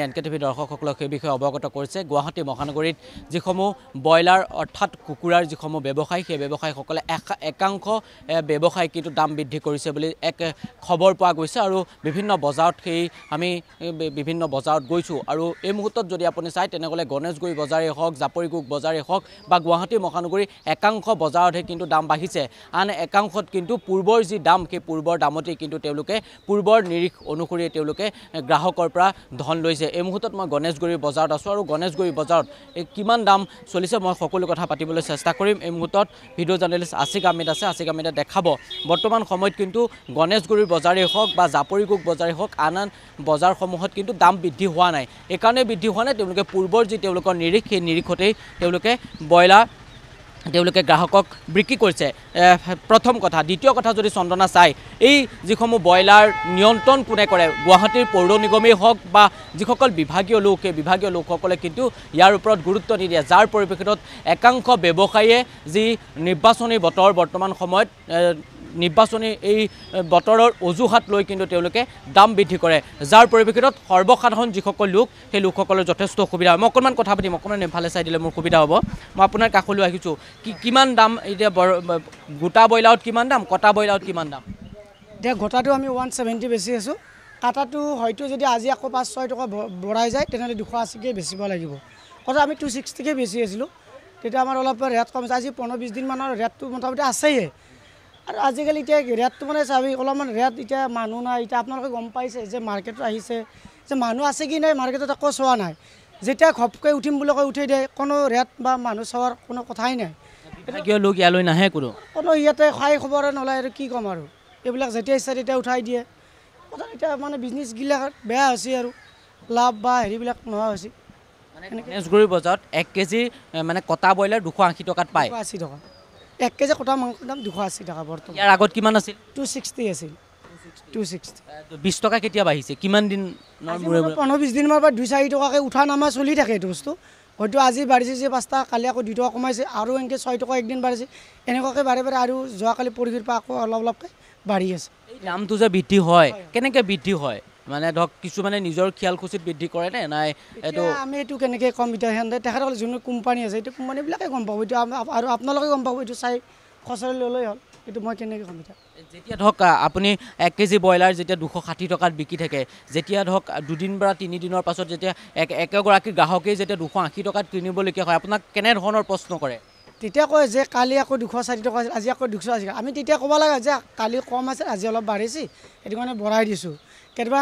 N K TV দৰ্শকসকলক সেই বিষয়ে অৱগত কৰিছে গুৱাহাটী মহানগৰীত যিসমূহ ব্ৰইলাৰ অৰ্থাৎ কুকুৰাৰ যিসমূহ ব্যৱসায় সেই ব্যৱসায়ীসকলে একাংশ ব্যৱসায় কিন্তু দাম বৃদ্ধি কৰিছে বুলি এক খবৰ পোৱা গৈছে আৰু বিভিন্ন বজাৰত সেই আমি বিভিন্ন বজাৰত গৈছোঁ আৰু এই মুহূৰ্তত যদি আপুনি চাই তেনেহ'লে গণেশগুৰি বজাৰেই হওক জাপৰিগুগ বজাৰেই হওক বা গুৱাহাটী মহানগৰী একাংশ বজাৰতহে কিন্তু দাম বাঢ়িছে আন একাংশত কিন্তু পূৰ্বৰ যি দাম সেই পূৰ্বৰ দামতেই কিন্তু তেওঁলোকে পূৰ্বৰ নিৰীখ অনুসৰিয়ে তেওঁলোকে গ্ৰাহকৰ পৰা ধন লৈছে চলিছে এই মুহূৰ্তত মই গণেশগুৰি বজাৰত আছোঁ আৰু গণেশগুৰি বজাৰত এই কিমান দাম চলিছে মই সকলো কথা পাতিবলৈ চেষ্টা কৰিম এই মুহূৰ্তত ভিডিঅ' জাৰ্নেলিষ্ট আছিক আমিদ আছে আছিক আমিদে দেখাব বৰ্তমান সময়ত কিন্তু গণেশগুৰিৰ বজাৰেই হওক বা জাপৰিকুক বজাৰেই হওক আন আন বজাৰসমূহত কিন্তু দাম বৃদ্ধি হোৱা নাই এইকাৰণেই বৃদ্ধি হোৱা নাই তেওঁলোকে পূৰ্বৰ যি তেওঁলোকৰ নিৰীখ সেই নিৰীখতেই তেওঁলোকে ব্ৰইলাৰ তেওঁলোকে গ্ৰাহকক বিক্ৰী কৰিছে প্ৰথম কথা দ্বিতীয় কথা যদি চন্দনা চাই এই যিসমূহ ব্ৰইলাৰ নিয়ন্ত্ৰণ কোনে কৰে গুৱাহাটীৰ পৌৰ নিগমেই হওক বা যিসকল বিভাগীয় লোক সেই বিভাগীয় লোকসকলে কিন্তু ইয়াৰ ওপৰত গুৰুত্ব নিদিয়ে যাৰ পৰিপ্ৰেক্ষিতত একাংশ ব্যৱসায়ীয়ে যি নিৰ্বাচনী বতৰ বৰ্তমান সময়ত নিৰ্বাচনী এই বতৰৰ অজুহাত লৈ কিন্তু তেওঁলোকে দাম বৃদ্ধি কৰে যাৰ পৰিপ্ৰেক্ষিতত সৰ্বসাধাৰণ যিসকল লোক সেই লোকসকলৰ যথেষ্ট অসুবিধা হয় মই অকণমান কথা পাতিম অকণমান এফালে চাই দিলে মোৰ সুবিধা হ'ব মই আপোনাৰ কাষলৈ আহিছোঁ কি কিমান দাম এতিয়া বৰ গোটা ব্ৰইলাৰত কিমান দাম কটা ব্ৰইলাৰত কিমান দাম এতিয়া গোটাটো আমি ওৱান ছেভেণ্টি বেচি আছোঁ কটাটো হয়তো যদি আজি আকৌ পাঁচ ছয় টকা বঢ়াই যায় তেনেহ'লে দুশ আশীকৈ বেচিব লাগিব কথা আমি টু ছিক্সটিকৈ বেচি আছিলোঁ তেতিয়া আমাৰ অলপ ৰেট কম আছে আজি পোন্ধৰ বিছ দিনমানৰ ৰেটটো মোটামুটি আছেই আৰু আজিকালি এতিয়া ৰেটটো মানে চাবি অলপমান ৰেট এতিয়া মানুহ নাই এতিয়া আপোনালোকে গম পাইছে যে মাৰ্কেটত আহিছে যে মানুহ আছে কি নাই মাৰ্কেটত একো চোৱা নাই যেতিয়া ঘপকৈ উঠিম বুলি কৈ উঠাই দিয়ে কোনো ৰেট বা মানুহ চোৱাৰ কোনো কথাই নাই কিয় লোক ইয়ালৈ নাহে কোনো কোনো ইয়াতে খাই খবৰে নলয় আৰু কি ক'ম আৰু এইবিলাক যেতিয়া ইচ্ছা তেতিয়া উঠাই দিয়ে কথা এতিয়া মানে বিজনেছবিলাক বেয়া হৈছে আৰু লাভ বা হেৰিবিলাক নোহোৱা হৈছে বজাৰত এক কেজি মানে কটা ব্ৰইলাৰ দুশ আশী টকাত পায় আশী টকা এক কেজি কটা মাংসৰ দাম দুশ আশী টকা বৰ্তমান ইয়াৰ আগত কিমান আছিল টু ছিক্সটি আছিল টু ছিক্সটি বিশ টকা কেতিয়া বাঢ়িছে কিমান দিন পোন্ধৰ বিছ দিনৰ পৰা দুই চাৰি টকাকৈ উঠা নামা চলি থাকে এইটো বস্তু হয়তো আজি বাঢ়িছে যে পাঁচটা কালি আকৌ দুই টকা কমাইছে আৰু এনেকৈ ছয় টকা একদিন বাঢ়িছে এনেকুৱাকৈ বাঢ়ে বাৰে আৰু যোৱাকালি পৰিৱেশৰ পৰা আকৌ অলপ অলপকৈ বাঢ়ি আছে দামটো যে বৃদ্ধি হয় কেনেকৈ বৃদ্ধি হয় মানে ধৰক কিছুমানে নিজৰ খিয়াল খুচিত বৃদ্ধি কৰে নে নাই এইটো আমি এইটো কেনেকৈ কম এতিয়া সিহঁতে তেখেতসকলে যোনটো কোম্পানী আছে এইটো কোম্পানীবিলাকে গম পাব এইটো আৰু আপোনালোকে গম পাব এইটো চাই খচৰি ল'লেই হ'ল এইটো মই কেনেকৈ কম এতিয়া যেতিয়া ধৰক আপুনি এক কেজি ব্ৰইলাৰ যেতিয়া দুশ ষাঠি টকাত বিকি থাকে যেতিয়া ধৰক দুদিন বা তিনিদিনৰ পাছত যেতিয়া এক একেগৰাকী গ্ৰাহকেই যেতিয়া দুশ আশী টকাত কিনিবলগীয়া হয় আপোনাক কেনেধৰণৰ প্ৰশ্ন কৰে তেতিয়া কয় যে কালি আকৌ দুশ ষাঠি টকা আছিল আজি আকৌ দুশ আছিল আমি তেতিয়া ক'ব লাগে যে কালি কম আছিল আজি অলপ বাঢ়িছে সেইটো কাৰণে বঢ়াই দিছোঁ কেতিয়াবা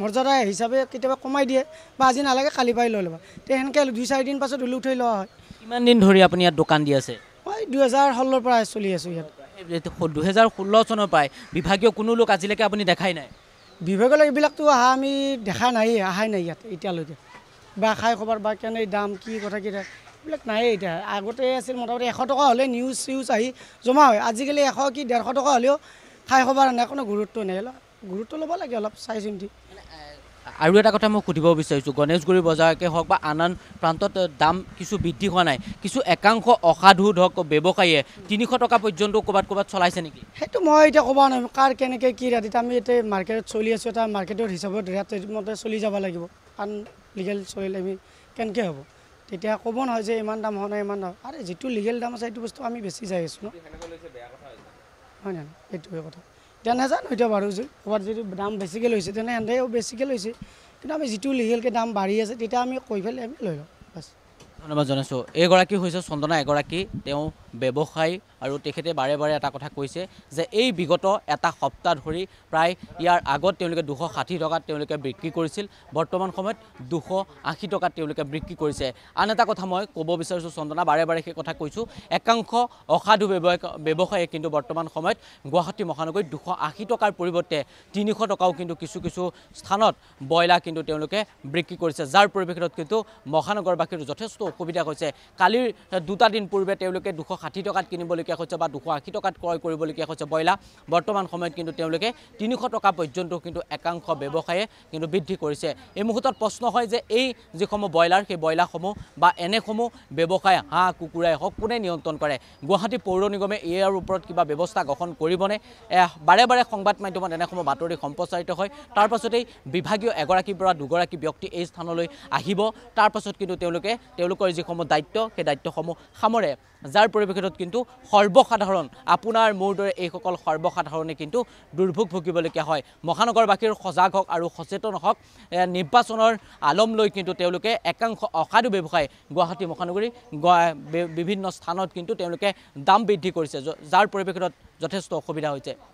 মৰ্যাদা হিচাপে কেতিয়াবা কমাই দিয়ে বা আজি নালাগে কালি পাই লৈ ল'বা তে সেনেকৈ দুই চাৰিদিন পাছত উলি উঠাই লোৱা হয় কিমান দিন ধৰি আপুনি ইয়াত দোকান দি আছে মই দুহেজাৰ ষোল্লৰ পৰা চলি আছোঁ ইয়াত দুহেজাৰ ষোল্ল চনৰ পৰাই বিভাগীয় কোনো লোক আজিলৈকে আপুনি দেখাই নাই বিভাগলৈ এইবিলাকতো অহা আমি দেখা নাই অহাই নাই ইয়াত এতিয়ালৈকে বা খাই খবৰ বা কেনে দাম কি কথা কথাকেইটা এইবিলাক নাই এতিয়া আগতে আছিল মোটামুটি এশ টকা হ'লে নিউজ চিউজ আহি জমা হয় আজিকালি এশ কি ডেৰশ টকা হ'লেও খাই খবৰ নাই কোনো গুৰুত্ব নাই অলপ গুৰুত্ব ল'ব লাগে অলপ চাই চিন্তি আৰু এটা কথা মই সুধিব বিচাৰিছোঁ গণেশগুৰি বজাৰকে হওক বা আন আন প্ৰান্তত দাম কিছু বৃদ্ধি হোৱা নাই কিছু একাংশ অসাধু ধৰক ব্যৱসায়ীয়ে তিনিশ টকা পৰ্যন্ত ক'ৰবাত ক'ৰবাত চলাইছে নেকি সেইটো মই এতিয়া ক'ব নোৱাৰিম কাৰ কেনেকৈ কি ৰাতিতে আমি এতিয়া মাৰ্কেটত চলি আছোঁ এটা মাৰ্কেটৰ হিচাপত ৰাতিমতে চলি যাব লাগিব কাৰণ লিগেল চলিলে আমি কেনেকৈ হ'ব তেতিয়া ক'ব নহয় যে ইমান দাম হোৱা নাই ইমান দাম আৰে যিটো লিগেল দাম আছে সেইটো বস্তু আমি বেছি যাই আছোঁ ন হয় নহয় সেইটোৱে কথা তেনেজান হৈ দিয়া বাৰু ক'ৰবাত যদি দাম বেছিকৈ লৈছে তেনেহেন্তেও বেছিকৈ লৈছে কিন্তু আমি যিটো লিগেলকৈ দাম বাঢ়ি আছে তেতিয়া আমি কৈ পেলাই আমি লৈ লওঁ ধন্যবাদ জনাইছোঁ এইগৰাকী হৈছে চন্দনা এগৰাকী তেওঁ ব্যৱসায়ী আৰু তেখেতে বাৰে বাৰে এটা কথা কৈছে যে এই বিগত এটা সপ্তাহ ধৰি প্ৰায় ইয়াৰ আগত তেওঁলোকে দুশ ষাঠি টকাত তেওঁলোকে বিক্ৰী কৰিছিল বৰ্তমান সময়ত দুশ আশী টকাত তেওঁলোকে বিক্ৰী কৰিছে আন এটা কথা মই ক'ব বিচাৰিছোঁ চন্দনা বাৰে বাৰে সেই কথা কৈছোঁ একাংশ অসাধু ব্যৱসায়ীয়ে কিন্তু বৰ্তমান সময়ত গুৱাহাটী মহানগৰীত দুশ আশী টকাৰ পৰিৱৰ্তে তিনিশ টকাও কিন্তু কিছু কিছু স্থানত ব্ৰইলাৰ কিন্তু তেওঁলোকে বিক্ৰী কৰিছে যাৰ পৰিৱেশত কিন্তু মহানগৰবাসীৰ যথেষ্ট অসুবিধা হৈছে কালিৰ দুটা দিন পূৰ্বে তেওঁলোকে দুশ ষাঠি টকাত কিনিবলগীয়া হৈছে বা দুশ আশী টকাত ক্ৰয় কৰিবলগীয়া হৈছে ব্ৰইলাৰ বৰ্তমান সময়ত কিন্তু তেওঁলোকে তিনিশ টকা পৰ্যন্ত কিন্তু একাংশ ব্যৱসায়ে কিন্তু বৃদ্ধি কৰিছে এই মুহূৰ্তত প্ৰশ্ন হয় যে এই যিসমূহ ব্ৰইলাৰ সেই ব্ৰইলাৰসমূহ বা এনেসমূহ ব্যৱসায় হাঁহ কুকুৰাই হওক কোনে নিয়ন্ত্ৰণ কৰে গুৱাহাটী পৌৰ নিগমে ইয়াৰ ওপৰত কিবা ব্যৱস্থা গ্ৰহণ কৰিবনে বাৰে বাৰে সংবাদ মাধ্যমত এনেসমূহ বাতৰি সম্প্ৰচাৰিত হয় তাৰ পাছতেই বিভাগীয় এগৰাকীৰ পৰা দুগৰাকী ব্যক্তি এই স্থানলৈ আহিব তাৰপাছত কিন্তু তেওঁলোকে তেওঁলোকৰ কৰি যিসমূহ দায়িত্ব সেই দায়িত্বসমূহ সামৰে যাৰ পৰিপ্ৰেক্ষিতত কিন্তু সৰ্বসাধাৰণ আপোনাৰ মোৰ দৰে এইসকল সৰ্বসাধাৰণে কিন্তু দুৰ্ভোগ ভুগিবলগীয়া হয় মহানগৰবাসীৰ সজাগ হওক আৰু সচেতন হওক নিৰ্বাচনৰ আলম লৈ কিন্তু তেওঁলোকে একাংশ অসাধু ব্যৱসায় গুৱাহাটী মহানগৰী বিভিন্ন স্থানত কিন্তু তেওঁলোকে দাম বৃদ্ধি কৰিছে যাৰ পৰিপ্ৰেক্ষিতত যথেষ্ট অসুবিধা হৈছে